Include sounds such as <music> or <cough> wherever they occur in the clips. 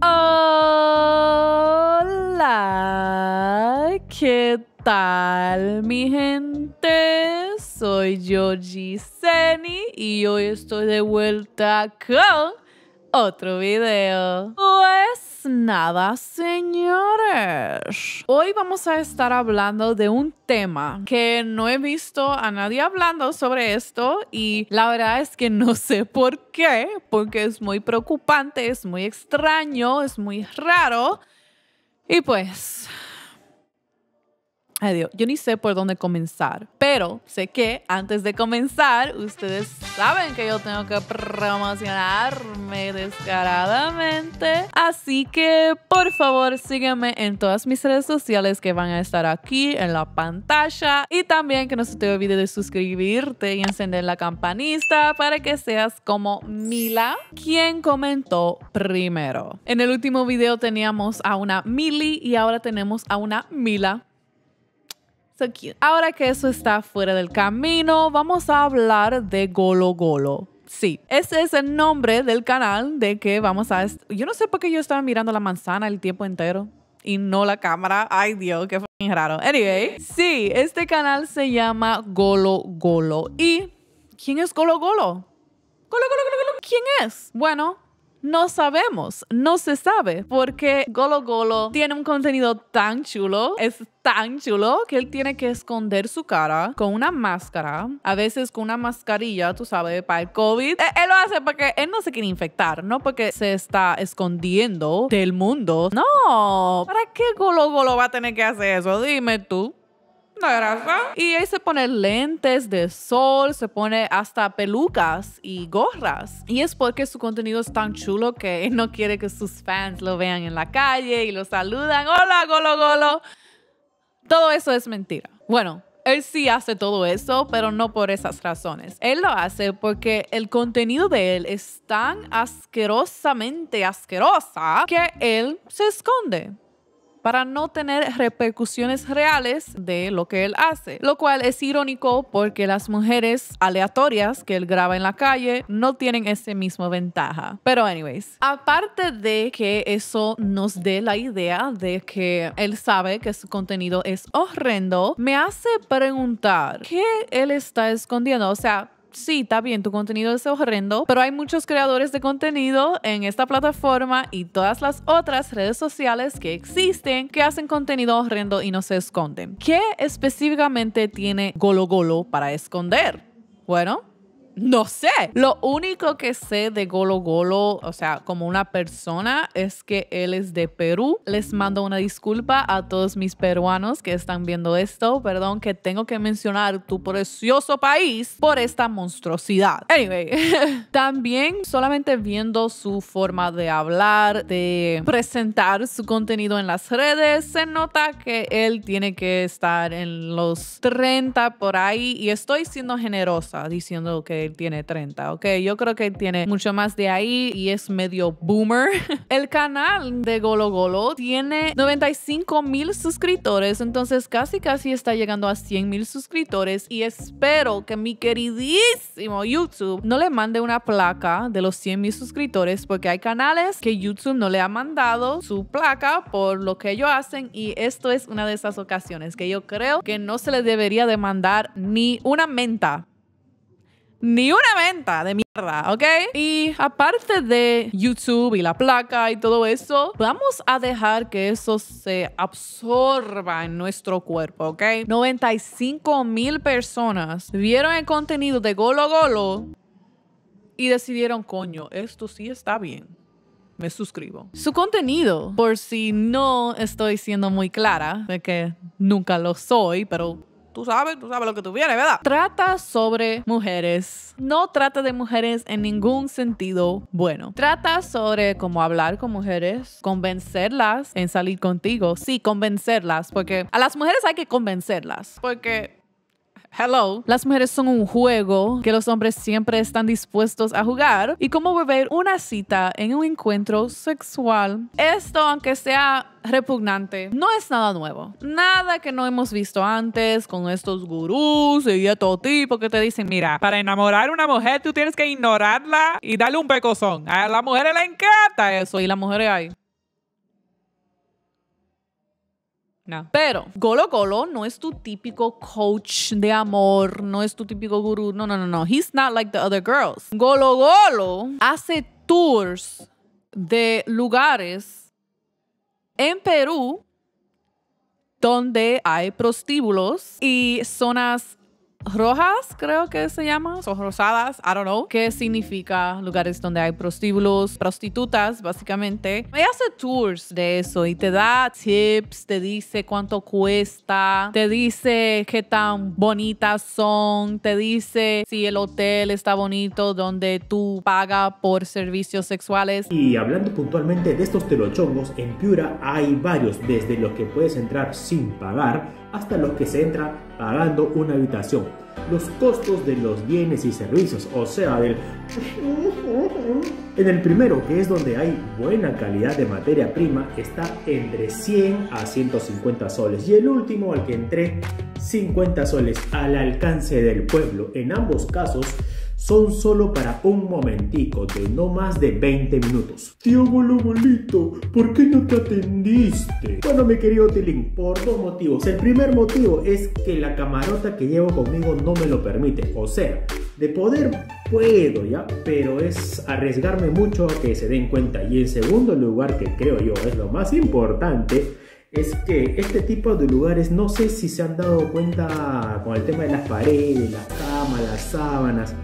Hola, ¿qué tal mi gente? Soy yo Seni y hoy estoy de vuelta con otro video. Pues nada, señores. Hoy vamos a estar hablando de un tema que no he visto a nadie hablando sobre esto y la verdad es que no sé por qué, porque es muy preocupante, es muy extraño, es muy raro. Y pues, Ay Dios, yo ni sé por dónde comenzar, pero sé que antes de comenzar, ustedes saben que yo tengo que promocionarme descaradamente. Así que por favor sígueme en todas mis redes sociales que van a estar aquí en la pantalla. Y también que no se te olvide de suscribirte y encender la campanita para que seas como Mila, quien comentó primero. En el último video teníamos a una Mili y ahora tenemos a una Mila. Ahora que eso está fuera del camino, vamos a hablar de Golo Golo. Sí, ese es el nombre del canal de que vamos a... Yo no sé por qué yo estaba mirando la manzana el tiempo entero y no la cámara. Ay, Dios, qué raro. Anyway, sí, este canal se llama Golo Golo. ¿Y quién es Golo Golo. ¿Quién es? Bueno, no sabemos, no se sabe, porque Golo Golo tiene un contenido tan chulo, es tan chulo que él tiene que esconder su cara con una máscara, a veces con una mascarilla, tú sabes, para el COVID. E, él, lo hace porque él no se quiere infectar, no porque se está escondiendo del mundo. No, ¿para qué Golo Golo va a tener que hacer eso? Dime tú. Y él se pone lentes de sol, se pone hasta pelucas y gorras. Y es porque su contenido es tan chulo que él <laughs> no quiere que sus fans lo vean en la calle y lo saludan. Hola, golo, golo. Todo eso es mentira. Bueno, él sí hace todo eso, pero no por esas razones. Él lo hace porque el contenido de él es tan asquerosamente asquerosa que él se esconde para no tener repercusiones reales de lo que él hace, lo cual es irónico porque las mujeres aleatorias que él graba en la calle no tienen ese mismo ventaja. Pero anyways, aparte de que eso nos dé la idea de que él sabe que su contenido es horrendo, me hace preguntar qué él está escondiendo, o sea, sí, está bien, tu contenido es horrendo, pero hay muchos creadores de contenido en esta plataforma y todas las otras redes sociales que existen que hacen contenido horrendo y no se esconden. ¿Qué específicamente tiene Golo Golo para esconder? Bueno, no sé. Lo único que sé de Golo Golo, o sea, como una persona, es que él es de Perú. Les mando una disculpa a todos mis peruanos que están viendo esto. Perdón que tengo que mencionar tu precioso país por esta monstruosidad. Anyway, <laughs> también solamente viendo su forma de hablar, de presentar su contenido en las redes, se nota que él tiene que estar en los 30 por ahí. Y estoy siendo generosa diciendo que tiene 30, ¿ok? Yo creo que tiene mucho más de ahí y es medio boomer. <laughs> El canal de Golo Golo tiene 95 mil suscriptores, entonces casi casi está llegando a 100 mil suscriptores y espero que mi queridísimo YouTube no le mande una placa de los 100 mil suscriptores porque hay canales que YouTube no le ha mandado su placa por lo que ellos hacen y esto es una de esas ocasiones que yo creo que no se le debería demandar ni una menta ni una venta de mierda, ¿ok? Y aparte de YouTube y la placa y todo eso, vamos a dejar que eso se absorba en nuestro cuerpo, ¿ok? 95 mil personas vieron el contenido de Golo Golo y decidieron, coño, esto sí está bien me suscribo. Su contenido, por si no estoy siendo muy clara, de que nunca lo soy, pero tú sabes, tú sabes lo que tú vienes, ¿verdad? Trata sobre mujeres. No trata de mujeres en ningún sentido bueno. Trata sobre cómo hablar con mujeres, convencerlas en salir contigo. Sí, convencerlas, porque a las mujeres hay que convencerlas, porque Hello. Las mujeres son un juego que los hombres siempre están dispuestos a jugar y cómo beber una cita en un encuentro sexual. Esto, aunque sea repugnante, no es nada nuevo. Nada que no hemos visto antes con estos gurús y de todo tipo que te dicen, mira, para enamorar a una mujer tú tienes que ignorarla y darle un pecozón. A las mujeres le encanta eso y las mujeres hay. Pero Golo Golo no es tu típico coach de amor, no es tu típico gurú. No, no, no, no. He's not like the other girls. Golo Golo hace tours de lugares en Perú donde hay prostíbulos y zonas rojas, creo que se llama, o rosadas, I don't know, ¿Qué significa lugares donde hay prostíbulos, prostitutas, básicamente. Me hace tours de eso y te da tips, te dice cuánto cuesta, te dice qué tan bonitas son, te dice si el hotel está bonito donde tú pagas por servicios sexuales. Y hablando puntualmente de estos telochongos, en Piura hay varios, desde los que puedes entrar sin pagar hasta los que se entra pagando una habitación, los costos de los bienes y servicios, o sea, del... En el primero, que es donde hay buena calidad de materia prima, está entre 100 a 150 soles. Y el último, al que entré, 50 soles al alcance del pueblo. En ambos casos, son solo para un momentico de no más de 20 minutos. Tío Bolobolito, ¿por qué no te atendiste? Bueno, mi querido Tilín, por dos motivos. El primer motivo es que la camarota que llevo conmigo no me lo permite. O sea, de poder puedo ya, pero es arriesgarme mucho a que se den cuenta. Y en segundo lugar, que creo yo es lo más importante, es que este tipo de lugares no sé si se han dado cuenta con el tema de las paredes, las camas, las sábanas.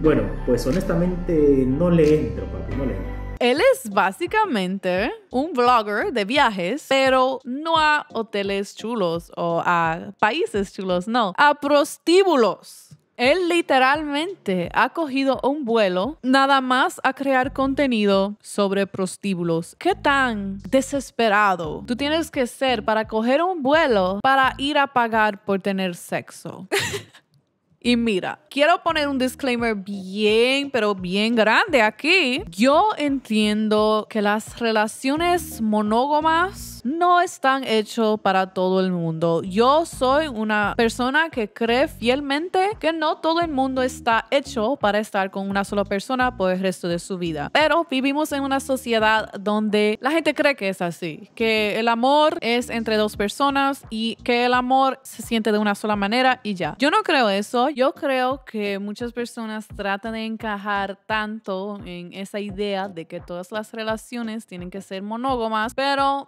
Bueno, pues honestamente no le entro, papi, no le entro. Él es básicamente un blogger de viajes, pero no a hoteles chulos o a países chulos, no, a prostíbulos. Él literalmente ha cogido un vuelo nada más a crear contenido sobre prostíbulos. ¿Qué tan desesperado tú tienes que ser para coger un vuelo para ir a pagar por tener sexo? <laughs> Y mira, quiero poner un disclaimer bien, pero bien grande aquí. Yo entiendo que las relaciones monógamas no están hechas para todo el mundo. Yo soy una persona que cree fielmente que no todo el mundo está hecho para estar con una sola persona por el resto de su vida. Pero vivimos en una sociedad donde la gente cree que es así, que el amor es entre dos personas y que el amor se siente de una sola manera y ya. Yo no creo eso. Yo creo que muchas personas tratan de encajar tanto en esa idea de que todas las relaciones tienen que ser monógamas, pero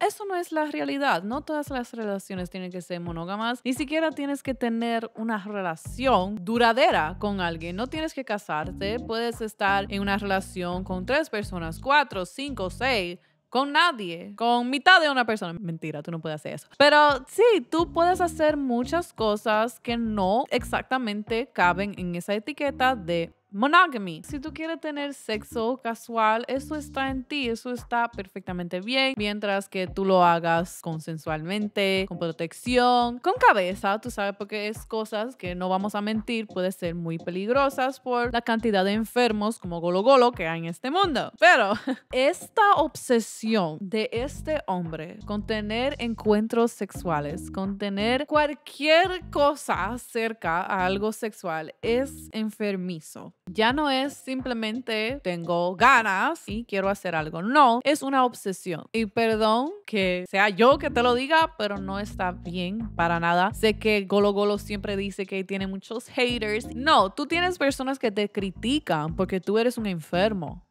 eso no es la realidad. No todas las relaciones tienen que ser monógamas. Ni siquiera tienes que tener una relación duradera con alguien. No tienes que casarte. Puedes estar en una relación con tres personas, cuatro, cinco, seis con nadie, con mitad de una persona. Mentira, tú no puedes hacer eso. Pero sí, tú puedes hacer muchas cosas que no exactamente caben en esa etiqueta de monogamy. Si tú quieres tener sexo casual, eso está en ti, eso está perfectamente bien, mientras que tú lo hagas consensualmente, con protección, con cabeza, tú sabes, porque es cosas que no vamos a mentir, puede ser muy peligrosas por la cantidad de enfermos como Golo Golo que hay en este mundo. Pero <laughs> esta obsesión de este hombre con tener encuentros sexuales, con tener cualquier cosa cerca a algo sexual, es enfermizo. Ya no es simplemente tengo ganas y quiero hacer algo. No, es una obsesión. Y perdón que sea yo que te lo diga, pero no está bien para nada. Sé que Golo Golo siempre dice que tiene muchos haters. No, tú tienes personas que te critican porque tú eres un enfermo.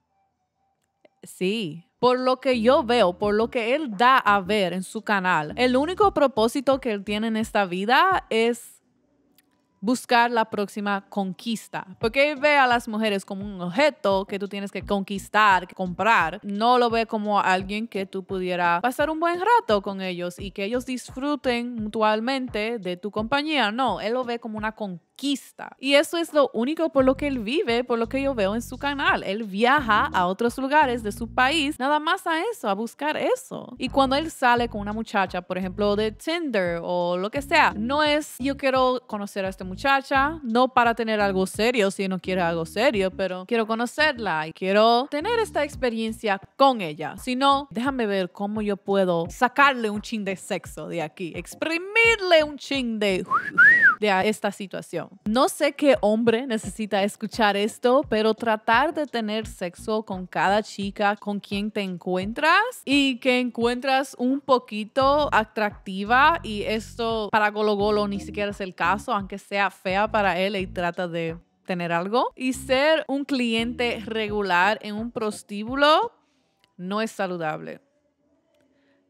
Sí, por lo que yo veo, por lo que él da a ver en su canal, el único propósito que él tiene en esta vida es buscar la próxima conquista. Porque él ve a las mujeres como un objeto que tú tienes que conquistar, que comprar. No lo ve como alguien que tú pudiera pasar un buen rato con ellos y que ellos disfruten mutualmente de tu compañía. No, él lo ve como una conquista. Y eso es lo único por lo que él vive, por lo que yo veo en su canal. Él viaja a otros lugares de su país nada más a eso, a buscar eso. Y cuando él sale con una muchacha, por ejemplo, de Tinder o lo que sea, no es yo quiero conocer a este muchacho no para tener algo serio, si no quiere algo serio, pero quiero conocerla y quiero tener esta experiencia con ella. Si no, déjame ver cómo yo puedo sacarle un chin de sexo de aquí, exprimirle un chin de de esta situación. No sé qué hombre necesita escuchar esto, pero tratar de tener sexo con cada chica con quien te encuentras y que encuentras un poquito atractiva y esto para Golo Golo ni siquiera es el caso, aunque sea sea fea para él y trata de tener algo. Y ser un cliente regular en un prostíbulo no es saludable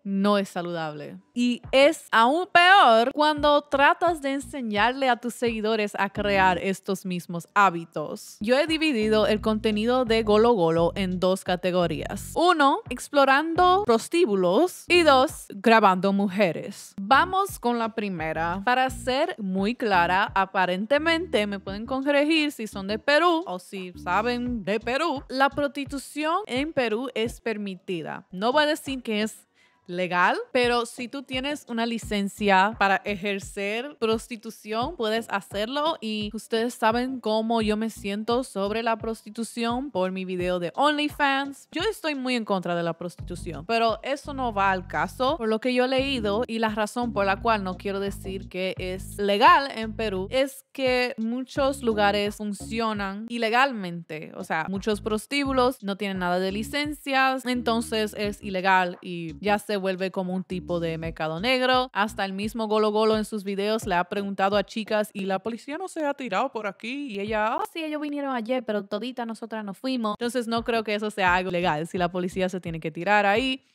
no es saludable. Y es aún peor cuando tratas de enseñarle a tus seguidores a crear estos mismos hábitos. Yo he dividido el contenido de Golo Golo en dos categorías. Uno, explorando prostíbulos y dos, grabando mujeres. Vamos con la primera. Para ser muy clara, aparentemente me pueden corregir si son de Perú o si saben de Perú. La prostitución en Perú es permitida. No voy a decir que es legal, pero si tú tienes una licencia para ejercer prostitución, puedes hacerlo y ustedes saben cómo yo me siento sobre la prostitución por mi video de OnlyFans. Yo estoy muy en contra de la prostitución, pero eso no va al caso por lo que yo he leído y la razón por la cual no quiero decir que es legal en Perú es que muchos lugares funcionan ilegalmente, o sea, muchos prostíbulos no tienen nada de licencias, entonces es ilegal y ya se vuelve como un tipo de mercado negro. Hasta el mismo Golo Golo en sus videos le ha preguntado a chicas y la policía no se ha tirado por aquí y ella, oh, sí, ellos vinieron ayer, pero todita nosotras no fuimos. Entonces no creo que eso sea algo legal, si la policía se tiene que tirar ahí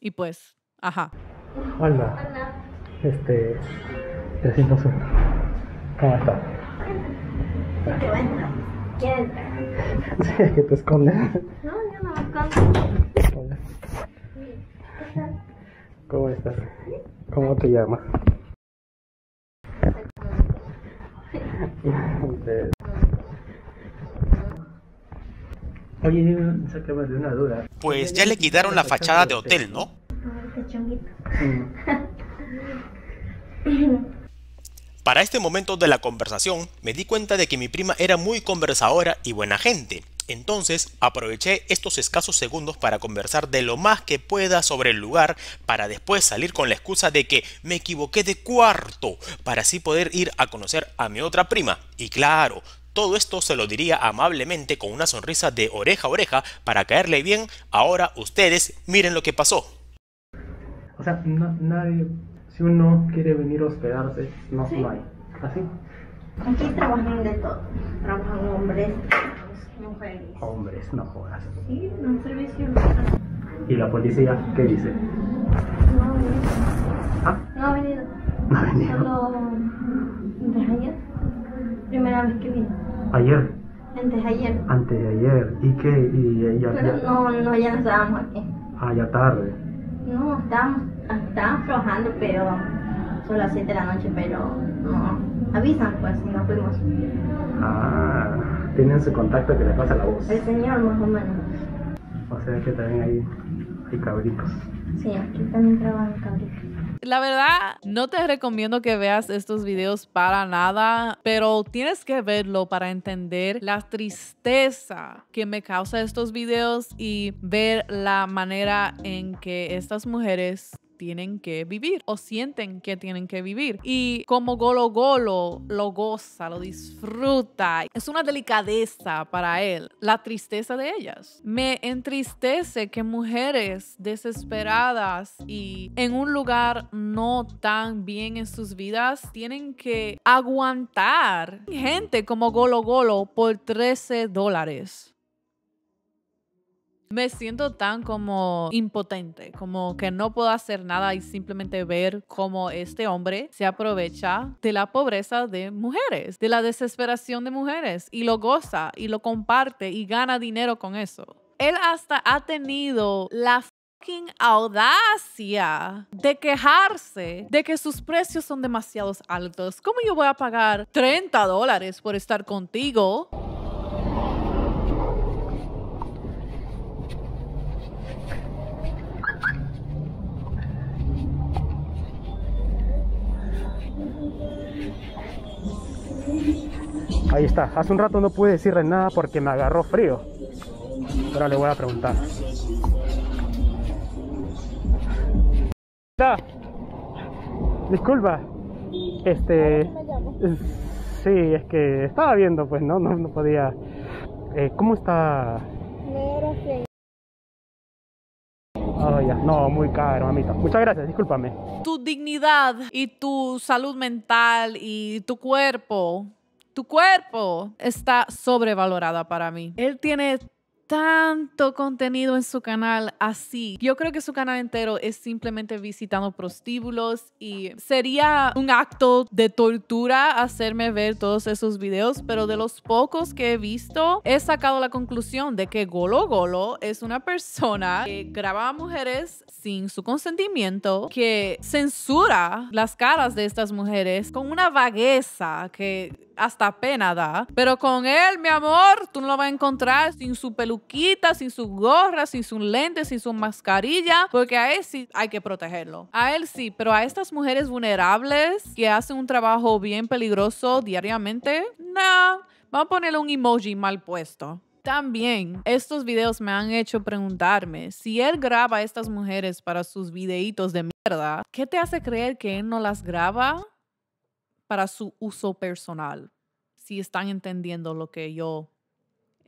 y pues, ajá. Hola. Este, te siento ¿Cómo estás? bueno. que te esconde No, yo no me escondo. ¿Cómo estás? ¿Cómo te llamas? Oye, de una duda. Pues ya le quitaron la fachada de hotel, ¿no? Mm. Para este momento de la conversación, me di cuenta de que mi prima era muy conversadora y buena gente, entonces aproveché estos escasos segundos para conversar de lo más que pueda sobre el lugar, para después salir con la excusa de que me equivoqué de cuarto, para así poder ir a conocer a mi otra prima. Y claro, todo esto se lo diría amablemente con una sonrisa de oreja a oreja para caerle bien. Ahora ustedes miren lo que pasó. O sea, nadie, si uno quiere venir a hospedarse, no, hay. Así. Aquí trabajan de todo. Trabajan hombres, no Hombres, no jodas. Sí, no servicio. ¿Y la policía qué dice? No ha venido. ¿Ah? No ha venido. No ha venido. Solo antes ayer. Primera vez que vino. ¿Ayer? Antes ayer. Antes de ayer. ¿Y qué? ¿Y, ya, Pero No, no, ya no estábamos aquí. Ah, ya tarde. No, estábamos, estábamos trabajando, pero son las 7 de la noche, pero no. Avisan, pues, y nos fuimos. Ah tienen su contacto que le pasa la voz. El señor más o menos. O sea que también hay, cabritos. Sí, aquí también trabajan cabritos. La verdad, no te recomiendo que veas estos videos para nada, pero tienes que verlo para entender la tristeza que me causa estos videos y ver la manera en que estas mujeres tienen que vivir o sienten que tienen que vivir. Y como Golo Golo lo goza, lo disfruta. Es una delicadeza para él la tristeza de ellas. Me entristece que mujeres desesperadas y en un lugar no tan bien en sus vidas tienen que aguantar gente como Golo Golo por 13 dólares me siento tan como impotente, como que no puedo hacer nada y simplemente ver cómo este hombre se aprovecha de la pobreza de mujeres, de la desesperación de mujeres y lo goza y lo comparte y gana dinero con eso. Él hasta ha tenido la audacia de quejarse de que sus precios son demasiado altos. ¿Cómo yo voy a pagar 30 dólares por estar contigo Ahí está. Hace un rato no pude decirle nada porque me agarró frío. Pero le voy a preguntar. Disculpa. Este. Sí, es que estaba viendo, pues no, no, podía. Eh, ¿Cómo está? Oh, ya. No, muy caro, mamita. Muchas gracias, discúlpame. Tu dignidad y tu salud mental y tu cuerpo tu cuerpo está sobrevalorada para mí. Él tiene tanto contenido en su canal así. Yo creo que su canal entero es simplemente visitando prostíbulos y sería un acto de tortura hacerme ver todos esos videos, pero de los pocos que he visto, he sacado la conclusión de que Golo Golo es una persona que graba a mujeres sin su consentimiento, que censura las caras de estas mujeres con una vagueza que hasta pena da. Pero con él, mi amor, tú no lo vas a encontrar sin su peluca sin sus gorra, sin sus lentes, sin su mascarilla, porque a él sí hay que protegerlo. A él sí, pero a estas mujeres vulnerables que hacen un trabajo bien peligroso diariamente, no. vamos a ponerle un emoji mal puesto. También estos videos me han hecho preguntarme si él graba a estas mujeres para sus videitos de mierda, ¿qué te hace creer que él no las graba para su uso personal? Si están entendiendo lo que yo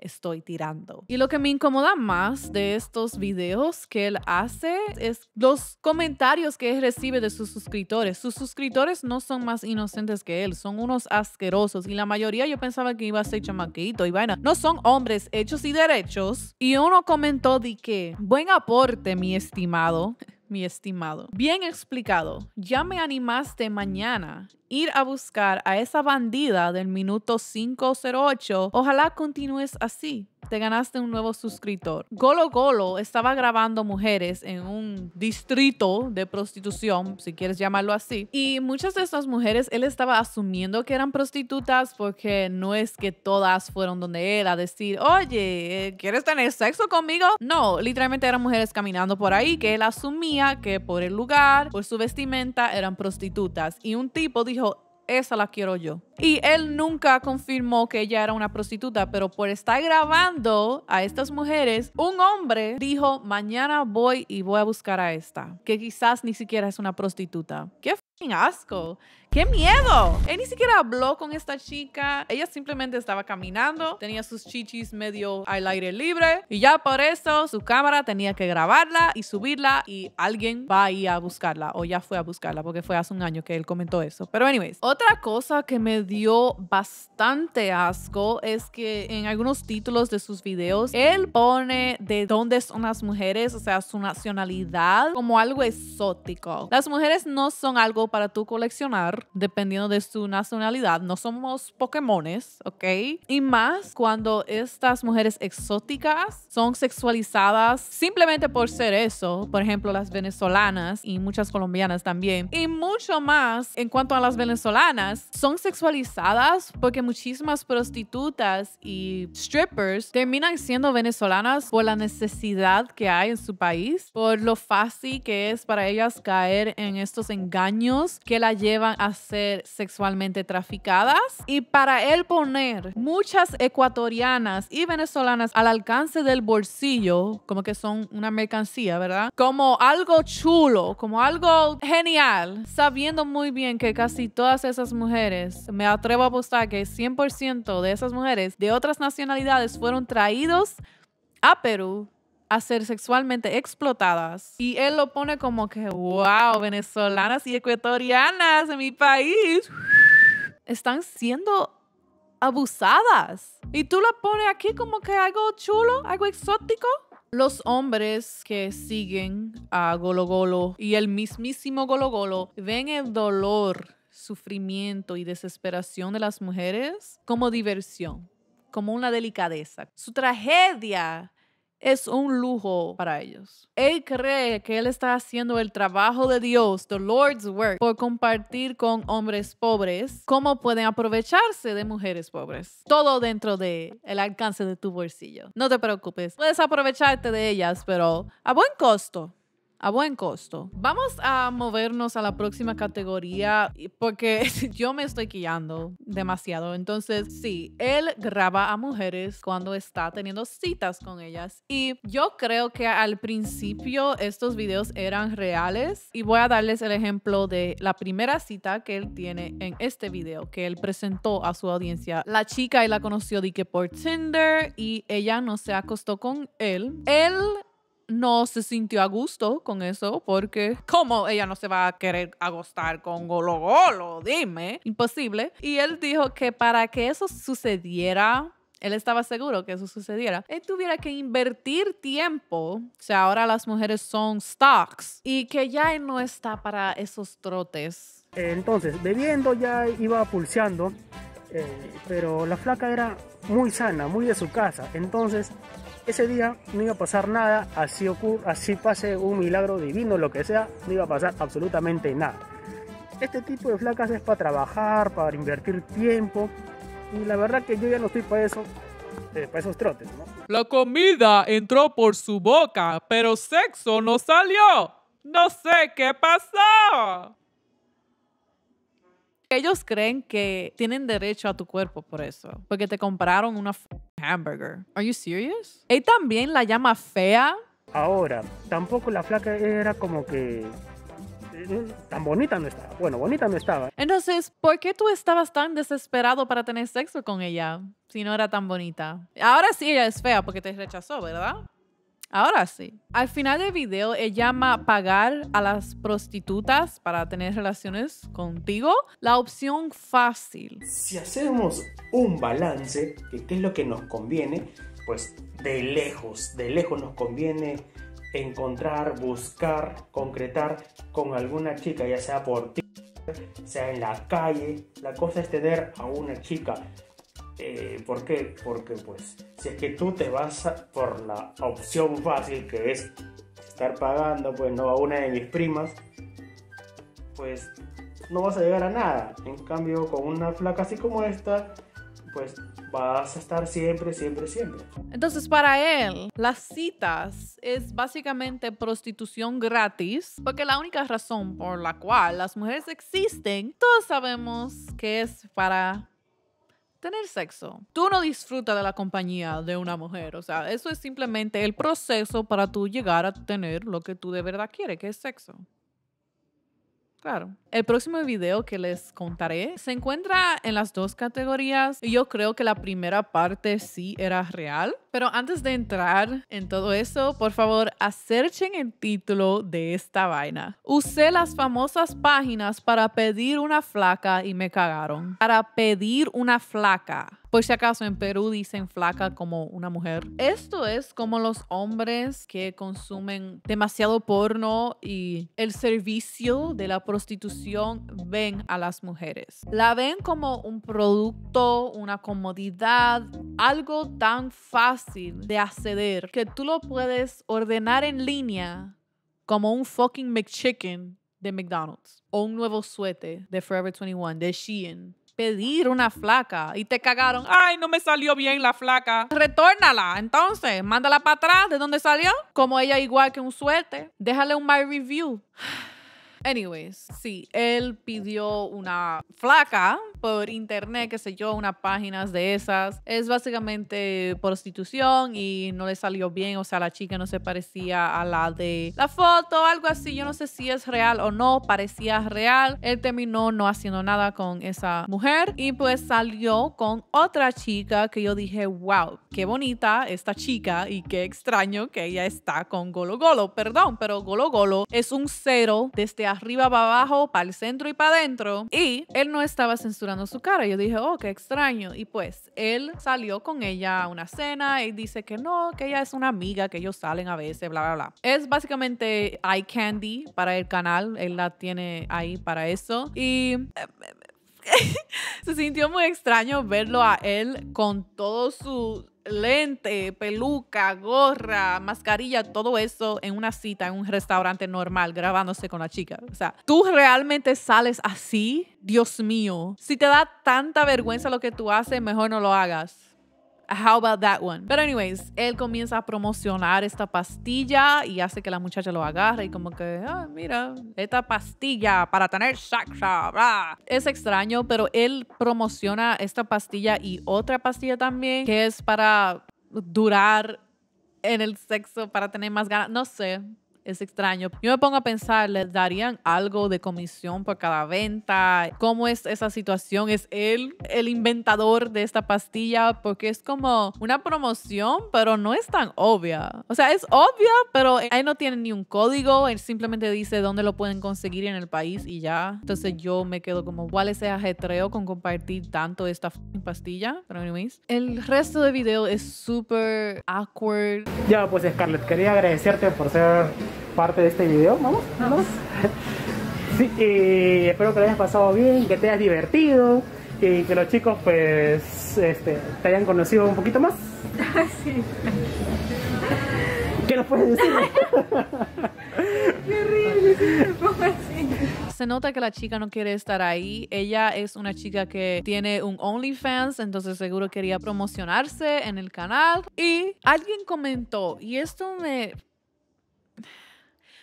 estoy tirando. Y lo que me incomoda más de estos videos que él hace es los comentarios que él recibe de sus suscriptores. Sus suscriptores no son más inocentes que él, son unos asquerosos y la mayoría yo pensaba que iba a ser chamaquito y vaina. No son hombres hechos y derechos. Y uno comentó de que, buen aporte mi estimado <laughs> mi estimado. Bien explicado. Ya me animaste mañana ir a buscar a esa bandida del minuto 508. Ojalá continúes así. Te ganaste un nuevo suscriptor. Golo Golo estaba grabando mujeres en un distrito de prostitución, si quieres llamarlo así. Y muchas de estas mujeres él estaba asumiendo que eran prostitutas porque no es que todas fueron donde él a decir, oye, ¿quieres tener sexo conmigo? No, literalmente eran mujeres caminando por ahí que él asumía que por el lugar, por su vestimenta, eran prostitutas. Y un tipo dijo, esa la quiero yo. Y él nunca confirmó que ella era una prostituta, pero por estar grabando a estas mujeres, un hombre dijo, mañana voy y voy a buscar a esta, que quizás ni siquiera es una prostituta. ¿Qué asco. ¡Qué miedo! Él ni siquiera habló con esta chica. Ella simplemente estaba caminando, tenía sus chichis medio al aire libre y ya por eso su cámara tenía que grabarla y subirla y alguien va a ir a buscarla o ya fue a buscarla porque fue hace un año que él comentó eso. Pero anyways, otra cosa que me dio bastante asco es que en algunos títulos de sus videos él pone de dónde son las mujeres, o sea, su nacionalidad como algo exótico. Las mujeres no son algo para tú coleccionar dependiendo de su nacionalidad. No somos Pokémones, ¿ok? Y más cuando estas mujeres exóticas son sexualizadas simplemente por ser eso. Por ejemplo, las venezolanas y muchas colombianas también. Y mucho más en cuanto a las venezolanas, son sexualizadas porque muchísimas prostitutas y strippers terminan siendo venezolanas por la necesidad que hay en su país, por lo fácil que es para ellas caer en estos engaños que la llevan a ser sexualmente traficadas y para él poner muchas ecuatorianas y venezolanas al alcance del bolsillo, como que son una mercancía, ¿verdad? Como algo chulo, como algo genial, sabiendo muy bien que casi todas esas mujeres, me atrevo a apostar que 100% de esas mujeres de otras nacionalidades fueron traídos a Perú a ser sexualmente explotadas. Y él lo pone como que, wow, venezolanas y ecuatorianas en mi país están siendo abusadas. Y tú lo pones aquí como que algo chulo, algo exótico. Los hombres que siguen a Golo Golo y el mismísimo Golo Golo ven el dolor, sufrimiento y desesperación de las mujeres como diversión, como una delicadeza. Su tragedia es un lujo para ellos. Él cree que él está haciendo el trabajo de Dios, the Lord's work, por compartir con hombres pobres cómo pueden aprovecharse de mujeres pobres. Todo dentro de el alcance de tu bolsillo. No te preocupes, puedes aprovecharte de ellas, pero a buen costo a buen costo. Vamos a movernos a la próxima categoría porque <laughs> yo me estoy quillando demasiado. Entonces, sí, él graba a mujeres cuando está teniendo citas con ellas. Y yo creo que al principio estos videos eran reales. Y voy a darles el ejemplo de la primera cita que él tiene en este video que él presentó a su audiencia. La chica él la conoció de que por Tinder y ella no se acostó con él. Él no se sintió a gusto con eso porque ¿cómo ella no se va a querer agostar con Golo Golo? Dime, imposible. Y él dijo que para que eso sucediera, él estaba seguro que eso sucediera, él tuviera que invertir tiempo, o sea, ahora las mujeres son stocks, y que ya él no está para esos trotes. Entonces, bebiendo ya iba pulseando, eh, pero la flaca era muy sana, muy de su casa, entonces ese día no iba a pasar nada, así, ocurre, así pase un milagro divino, lo que sea, no iba a pasar absolutamente nada. Este tipo de flacas es para trabajar, para invertir tiempo, y la verdad que yo ya no estoy para eso, eh, para esos trotes, ¿no? La comida entró por su boca, pero sexo no salió. No sé qué pasó. Ellos creen que tienen derecho a tu cuerpo por eso, porque te compraron una hamburger. Are you serious? Él también la llama fea. Ahora, tampoco la flaca era como que eh, tan bonita no estaba. Bueno, bonita no estaba. Entonces, ¿por qué tú estabas tan desesperado para tener sexo con ella si no era tan bonita? Ahora sí ella es fea porque te rechazó, ¿verdad? Ahora sí. Al final del video, él llama pagar a las prostitutas para tener relaciones contigo la opción fácil. Si hacemos un balance de qué es lo que nos conviene, pues de lejos, de lejos nos conviene encontrar, buscar, concretar con alguna chica, ya sea por ti, sea en la calle. La cosa es tener a una chica eh, ¿Por qué? Porque pues si es que tú te vas por la opción fácil que es estar pagando pues no a una de mis primas, pues no vas a llegar a nada. En cambio con una flaca así como esta, pues vas a estar siempre, siempre, siempre. Entonces, para él, las citas es básicamente prostitución gratis, porque la única razón por la cual las mujeres existen, todos sabemos que es para tener sexo. Tú no disfrutas de la compañía de una mujer. O sea, eso es simplemente el proceso para tú llegar a tener lo que tú de verdad quieres, que es sexo. Claro. El próximo video que les contaré se encuentra en las dos categorías. Yo creo que la primera parte sí era real pero antes de entrar en todo eso, por favor, acerchen el título de esta vaina. Usé las famosas páginas para pedir una flaca y me cagaron. Para pedir una flaca. Por si acaso en Perú dicen flaca como una mujer. Esto es como los hombres que consumen demasiado porno y el servicio de la prostitución ven a las mujeres. La ven como un producto, una comodidad, algo tan fácil Mm. de acceder que tú lo puedes ordenar en línea como un fucking McChicken de McDonald's o un nuevo suete de Forever 21 de Shein. Pedir una flaca y te cagaron. Ay, no me salió bien la flaca. Retórnala, entonces, mándala para atrás de donde salió. Como ella, igual que un suete Déjale un my review. Anyways, sí, él pidió una flaca por internet, qué sé yo, unas páginas de esas. Es básicamente prostitución y no le salió bien, o sea, la chica no se parecía a la de la foto, algo así, yo no sé si es real o no, parecía real. Él terminó no haciendo nada con esa mujer y pues salió con otra chica que yo dije, wow, qué bonita esta chica y qué extraño que ella está con Golo Golo, perdón, pero Golo Golo es un cero de desde arriba para abajo, para el centro y para adentro. Y él no estaba censurando su cara. Yo dije, oh, qué extraño. Y pues él salió con ella a una cena y dice que no, que ella es una amiga, que ellos salen a veces, bla, bla, bla. Es básicamente eye candy para el canal. Él la tiene ahí para eso. Y... <laughs> se sintió muy extraño verlo a él con todo su lente, peluca, gorra, mascarilla, todo eso en una cita, en un restaurante normal, grabándose con la chica. O sea, tú realmente sales así, Dios mío. Si te da tanta vergüenza lo que tú haces, mejor no lo hagas. How about that one? Pero anyways, él comienza a promocionar esta pastilla y hace que la muchacha lo agarre y como que, ah, mira, esta pastilla para tener sexo. Es extraño, pero él promociona esta pastilla y otra pastilla también que es para durar en el sexo, para tener más ganas. No sé, es extraño. Yo me pongo a pensar, ¿les darían algo de comisión por cada venta? ¿Cómo es esa situación? ¿Es él el inventador de esta pastilla? Porque es como una promoción, pero no es tan obvia. O sea, es obvia, pero ahí no tiene ni un código, él simplemente dice dónde lo pueden conseguir en el país y ya. Entonces yo me quedo como, ¿cuál es ese ajetreo con compartir tanto esta pastilla? Pero anyways, el resto del video es súper awkward. Ya, pues Scarlett, quería agradecerte por ser parte de este video. Vamos, vamos. Sí, y espero que lo hayas pasado bien, que te hayas divertido y que los chicos pues este, te hayan conocido un poquito más. <laughs> Sí. ¿Qué nos puedes decir? <laughs> Qué Se nota que la chica no quiere estar ahí. Ella es una chica que tiene un OnlyFans, entonces seguro quería promocionarse en el canal. Y alguien comentó, y esto me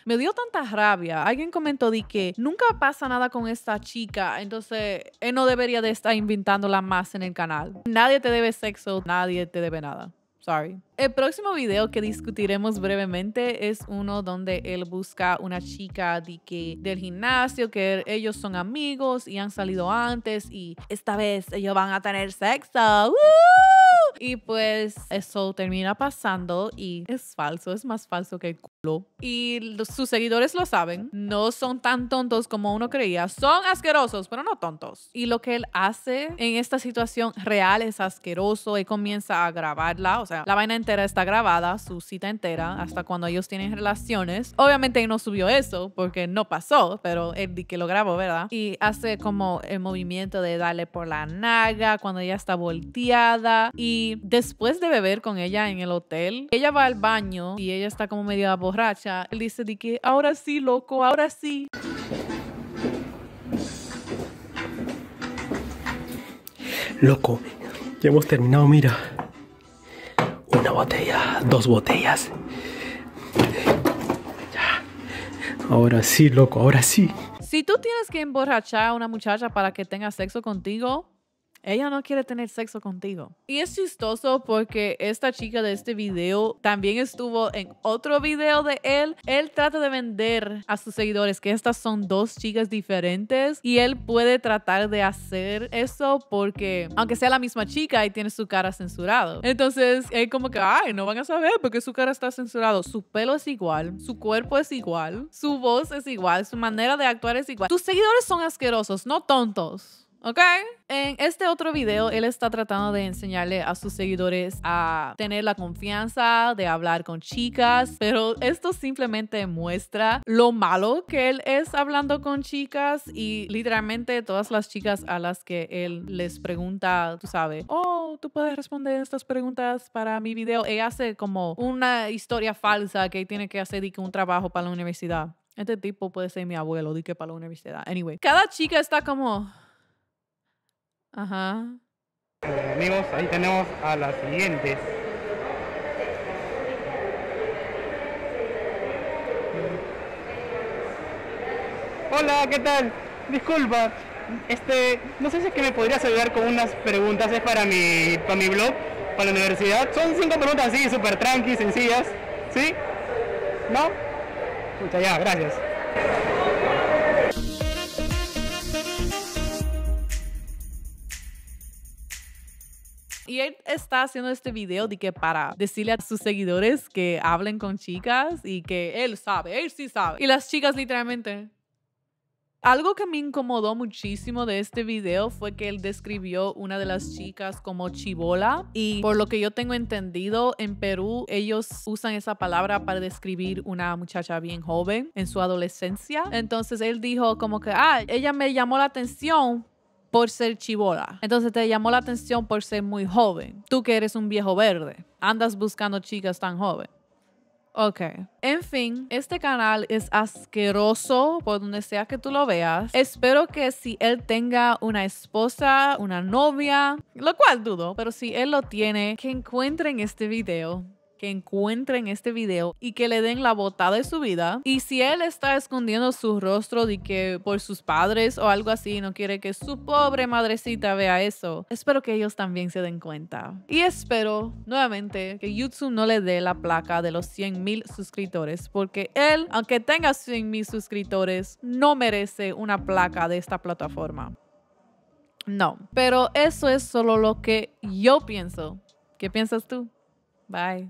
me dio tanta rabia. Alguien comentó de que nunca pasa nada con esta chica, entonces él no debería de estar invitándola más en el canal. Nadie te debe sexo, nadie te debe nada. Sorry. El próximo video que discutiremos brevemente es uno donde él busca una chica de que, del gimnasio, que ellos son amigos y han salido antes y esta vez ellos van a tener sexo. Y pues eso termina pasando y es falso, es más falso que el culo. Y sus seguidores lo saben, no son tan tontos como uno creía, son asquerosos, pero no tontos. Y lo que él hace en esta situación real es asqueroso, él comienza a grabarla, o sea, la vaina entre está grabada, su cita entera, hasta cuando ellos tienen relaciones. Obviamente no subió eso porque no pasó, pero él que lo grabó, ¿verdad? Y hace como el movimiento de darle por la naga cuando ella está volteada. Y después de beber con ella en el hotel, ella va al baño y ella está como medio borracha. Él dice de que ahora sí, loco, ahora sí. Loco, ya hemos terminado, mira una botella, dos botellas. Ahora sí, loco, ahora sí. Si tú tienes que emborrachar a una muchacha para que tenga sexo contigo, ella no quiere tener sexo contigo. Y es chistoso porque esta chica de este video también estuvo en otro video de él. Él trata de vender a sus seguidores que estas son dos chicas diferentes y él puede tratar de hacer eso porque aunque sea la misma chica y tiene su cara censurado. Entonces él como que, ay, no van a saber porque su cara está censurado. Su pelo es igual, su cuerpo es igual, su voz es igual, su manera de actuar es igual. Tus seguidores son asquerosos, no tontos. ¿ok? En este otro video, él está tratando de enseñarle a sus seguidores a tener la confianza de hablar con chicas, pero esto simplemente muestra lo malo que él es hablando con chicas y literalmente todas las chicas a las que él les pregunta, tú sabes, oh, tú puedes responder estas preguntas para mi video. Él hace como una historia falsa que tiene que hacer y que un trabajo para la universidad. Este tipo puede ser mi abuelo, di que para la universidad. Anyway, cada chica está como, Ajá. amigos, ahí tenemos a las siguientes. Hola, ¿qué tal? Disculpa, este, no sé si es que me podrías ayudar con unas preguntas, es para mi, para mi blog, para la universidad. Son cinco preguntas así, súper tranqui, sencillas, ¿sí? ¿No? Muchas ya, gracias. Y él está haciendo este video de que para decirle a sus seguidores que hablen con chicas y que él sabe, él sí sabe. Y las chicas literalmente... Algo que me incomodó muchísimo de este video fue que él describió una de las chicas como chibola y por lo que yo tengo entendido en Perú ellos usan esa palabra para describir una muchacha bien joven en su adolescencia. Entonces él dijo como que, ah, ella me llamó la atención por ser chivola. Entonces te llamó la atención por ser muy joven. Tú que eres un viejo verde, andas buscando chicas tan joven. Ok. En fin, este canal es asqueroso por donde sea que tú lo veas. Espero que si él tenga una esposa, una novia, lo cual dudo, pero si él lo tiene, que encuentren este video que encuentren este video y que le den la botada de su vida. Y si él está escondiendo su rostro de que por sus padres o algo así, no quiere que su pobre madrecita vea eso, espero que ellos también se den cuenta. Y espero nuevamente que YouTube no le dé la placa de los 100 mil suscriptores, porque él, aunque tenga 100 mil suscriptores, no merece una placa de esta plataforma. No, pero eso es solo lo que yo pienso. ¿Qué piensas tú? Bye.